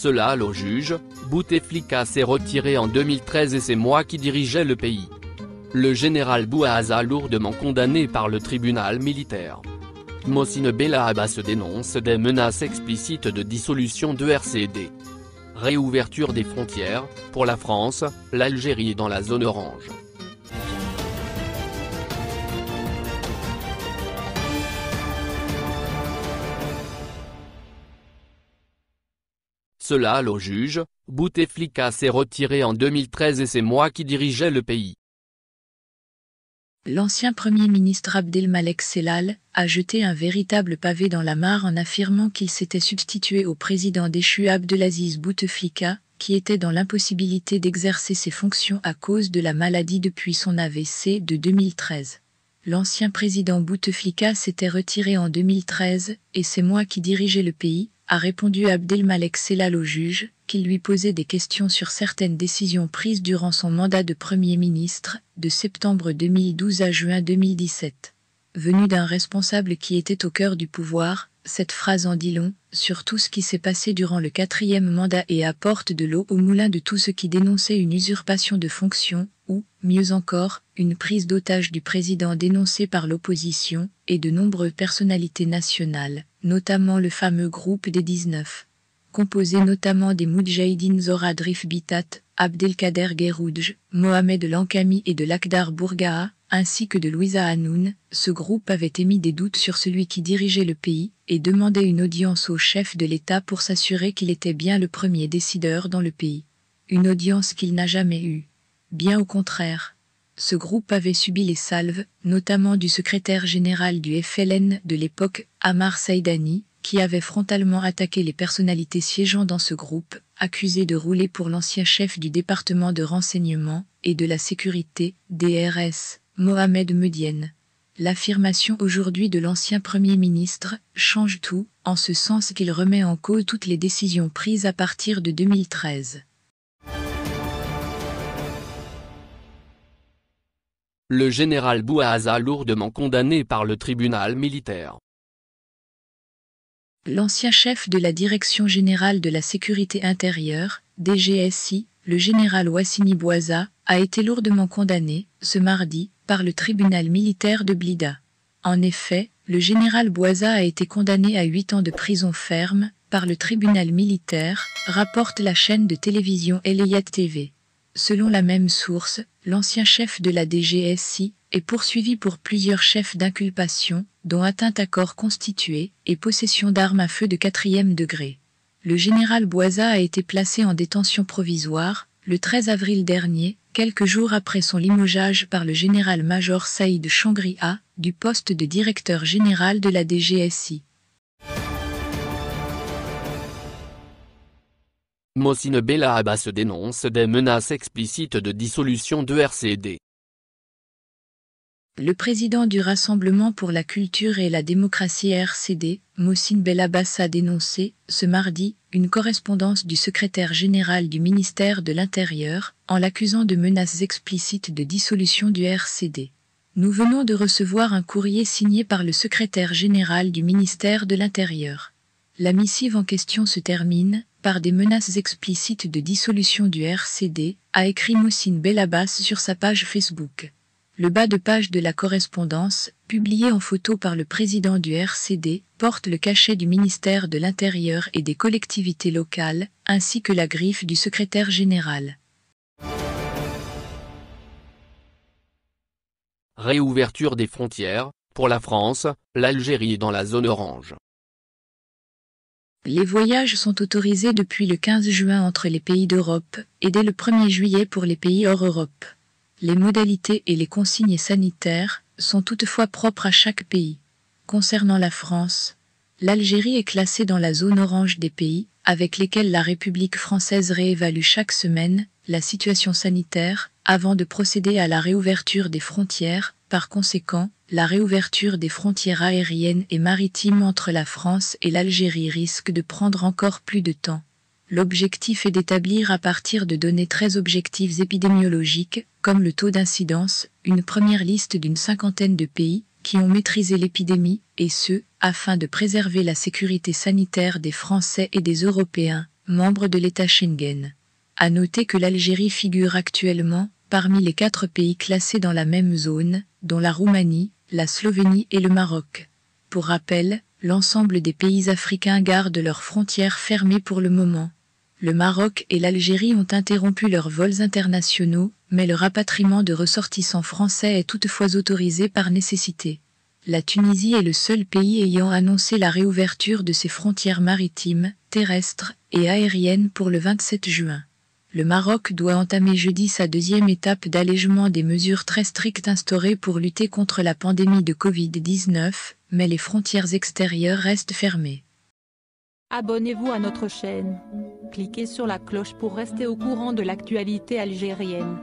Cela le juge, Bouteflika s'est retiré en 2013 et c'est moi qui dirigeais le pays. Le général Bouazza, lourdement condamné par le tribunal militaire. Mossine Belahaba se dénonce des menaces explicites de dissolution de RCD. Réouverture des frontières, pour la France, l'Algérie et dans la zone orange. Cela le juge, Bouteflika s'est retiré en 2013 et c'est moi qui dirigeais le pays. L'ancien Premier ministre Abdelmalek Selal a jeté un véritable pavé dans la mare en affirmant qu'il s'était substitué au président déchu Abdelaziz Bouteflika, qui était dans l'impossibilité d'exercer ses fonctions à cause de la maladie depuis son AVC de 2013. L'ancien président Bouteflika s'était retiré en 2013, et c'est moi qui dirigeais le pays, a répondu Abdelmalek Selal au juge, qui lui posait des questions sur certaines décisions prises durant son mandat de Premier ministre, de septembre 2012 à juin 2017. Venu d'un responsable qui était au cœur du pouvoir, cette phrase en dit long sur tout ce qui s'est passé durant le quatrième mandat et apporte de l'eau au moulin de tout ce qui dénonçait une usurpation de fonction, ou, mieux encore, une prise d'otage du président dénoncée par l'opposition, et de nombreuses personnalités nationales, notamment le fameux groupe des 19, composé notamment des Moudjahidines Zora Drif Bitat, Abdelkader Gheroudj, Mohamed Lankami et de Lakhdar Bourgaa, ainsi que de Louisa Hanoun, ce groupe avait émis des doutes sur celui qui dirigeait le pays et demandait une audience au chef de l'État pour s'assurer qu'il était bien le premier décideur dans le pays. Une audience qu'il n'a jamais eue. Bien au contraire ce groupe avait subi les salves, notamment du secrétaire général du FLN de l'époque, Amar Saïdani, qui avait frontalement attaqué les personnalités siégeant dans ce groupe, accusé de rouler pour l'ancien chef du département de renseignement et de la sécurité, DRS, Mohamed Medienne. L'affirmation aujourd'hui de l'ancien Premier ministre change tout, en ce sens qu'il remet en cause toutes les décisions prises à partir de 2013. le général Bouaza lourdement condamné par le tribunal militaire. L'ancien chef de la Direction générale de la sécurité intérieure, DGSI, le général Wassini Bouaza, a été lourdement condamné, ce mardi, par le tribunal militaire de Blida. En effet, le général Bouaza a été condamné à 8 ans de prison ferme, par le tribunal militaire, rapporte la chaîne de télévision Elayat TV. Selon la même source, l'ancien chef de la DGSI est poursuivi pour plusieurs chefs d'inculpation, dont atteinte à corps constitué et possession d'armes à feu de quatrième degré. Le général Boisa a été placé en détention provisoire le 13 avril dernier, quelques jours après son limogeage par le général-major Saïd A du poste de directeur général de la DGSI. Bella Abbas dénonce des menaces explicites de dissolution de RCD. Le président du Rassemblement pour la culture et la démocratie RCD, Mohsin Abbas a dénoncé, ce mardi, une correspondance du secrétaire général du ministère de l'Intérieur, en l'accusant de menaces explicites de dissolution du RCD. Nous venons de recevoir un courrier signé par le secrétaire général du ministère de l'Intérieur. La missive en question se termine par des menaces explicites de dissolution du RCD, a écrit Moussine Belabas sur sa page Facebook. Le bas de page de la correspondance, publié en photo par le président du RCD, porte le cachet du ministère de l'Intérieur et des collectivités locales, ainsi que la griffe du secrétaire général. Réouverture des frontières, pour la France, l'Algérie dans la zone orange. Les voyages sont autorisés depuis le 15 juin entre les pays d'Europe et dès le 1er juillet pour les pays hors Europe. Les modalités et les consignes sanitaires sont toutefois propres à chaque pays. Concernant la France, l'Algérie est classée dans la zone orange des pays avec lesquels la République française réévalue chaque semaine la situation sanitaire avant de procéder à la réouverture des frontières, par conséquent, la réouverture des frontières aériennes et maritimes entre la France et l'Algérie risque de prendre encore plus de temps. L'objectif est d'établir à partir de données très objectives épidémiologiques, comme le taux d'incidence, une première liste d'une cinquantaine de pays qui ont maîtrisé l'épidémie, et ce, afin de préserver la sécurité sanitaire des Français et des Européens, membres de l'État Schengen. A noter que l'Algérie figure actuellement parmi les quatre pays classés dans la même zone, dont la Roumanie, la Slovénie et le Maroc. Pour rappel, l'ensemble des pays africains gardent leurs frontières fermées pour le moment. Le Maroc et l'Algérie ont interrompu leurs vols internationaux, mais le rapatriement de ressortissants français est toutefois autorisé par nécessité. La Tunisie est le seul pays ayant annoncé la réouverture de ses frontières maritimes, terrestres et aériennes pour le 27 juin le Maroc doit entamer jeudi sa deuxième étape d'allègement des mesures très strictes instaurées pour lutter contre la pandémie de Covid-19, mais les frontières extérieures restent fermées. Abonnez-vous à notre chaîne. Cliquez sur la cloche pour rester au courant de l'actualité algérienne.